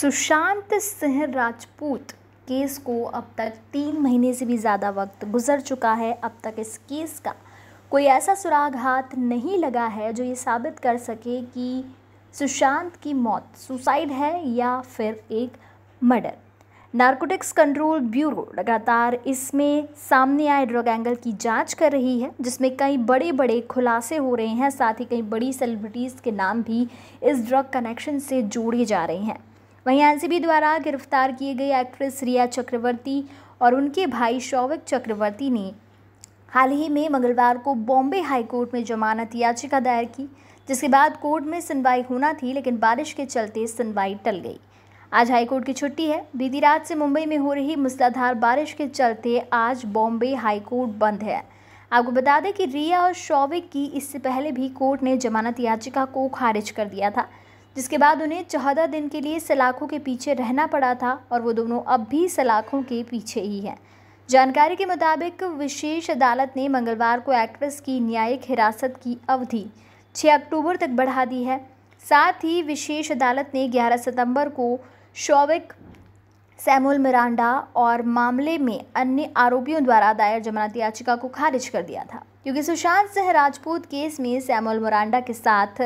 Sushant Singh Rajput case को अब तक तीन महीने से भी ज़्यादा वक्त गुजर चुका है अब तक इस केस का कोई ऐसा सुराग हाथ नहीं लगा है जो ये साबित कर सके कि सुशांत की मौत सुसाइड है या फिर एक मर्डर नारकोटिक्स कंट्रोल ब्यूरो लगातार इसमें सामने आए ड्रग एंगल की जांच कर रही है जिसमें कई बड़े बड़े खुलासे हो रहे हैं साथ ही कई बड़ी सेलिब्रिटीज़ के नाम भी इस ड्रग कनेक्शन से जोड़े जा रहे हैं वहीं एनसीबी द्वारा गिरफ्तार किए गए एक्ट्रेस रिया चक्रवर्ती और उनके भाई शौविक चक्रवर्ती ने हाल ही में मंगलवार को बॉम्बे हाई कोर्ट में जमानत याचिका दायर की जिसके बाद कोर्ट में सुनवाई होना थी लेकिन बारिश के चलते सुनवाई टल गई आज हाईकोर्ट की छुट्टी है बीती रात से मुंबई में हो रही मूसलाधार बारिश के चलते आज बॉम्बे हाईकोर्ट बंद है आपको बता दें कि रिया और शौविक की इससे पहले भी कोर्ट ने जमानत याचिका को खारिज कर दिया था जिसके बाद उन्हें चौदह दिन के लिए सलाखों के पीछे रहना पड़ा था और वो दोनों अब भी सलाखों के पीछे ही हैं जानकारी के मुताबिक विशेष अदालत ने मंगलवार को एक्ट्रेस की न्यायिक हिरासत की अवधि 6 अक्टूबर तक बढ़ा दी है साथ ही विशेष अदालत ने 11 सितंबर को शोविक सैमुअल मिरांडा और मामले में अन्य आरोपियों द्वारा दायर जमानत याचिका को खारिज कर दिया था क्योंकि सुशांत सिंह राजपूत केस में सैमुअल मिरांडा के साथ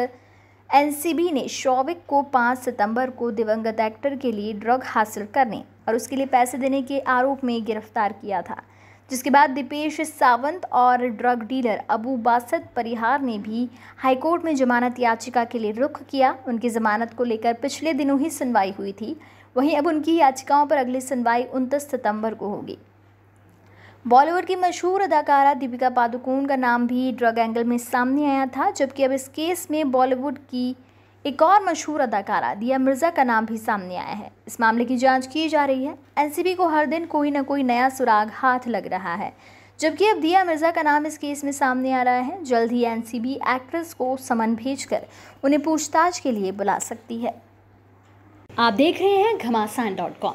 एनसीबी ने शौविक को 5 सितंबर को दिवंगत एक्टर के लिए ड्रग हासिल करने और उसके लिए पैसे देने के आरोप में गिरफ्तार किया था जिसके बाद दीपेश सावंत और ड्रग डीलर अबू बासत परिहार ने भी हाईकोर्ट में जमानत याचिका के लिए रुख किया उनकी जमानत को लेकर पिछले दिनों ही सुनवाई हुई थी वहीं अब उनकी याचिकाओं पर अगली सुनवाई उनतीस सितंबर को होगी बॉलीवुड की मशहूर अदाकारा दीपिका पादुकोण का नाम भी ड्रग एंगल में सामने आया था जबकि अब इस केस में बॉलीवुड की एक और मशहूर अदाकारा दिया मिर्ज़ा का नाम भी सामने आया है इस मामले की जांच की जा रही है एनसीबी को हर दिन कोई ना कोई नया सुराग हाथ लग रहा है जबकि अब दिया मिर्ज़ा का नाम इस केस में सामने आ रहा है जल्द ही एन एक्ट्रेस को समन भेज उन्हें पूछताछ के लिए बुला सकती है आप देख रहे हैं घमासान डॉट कॉम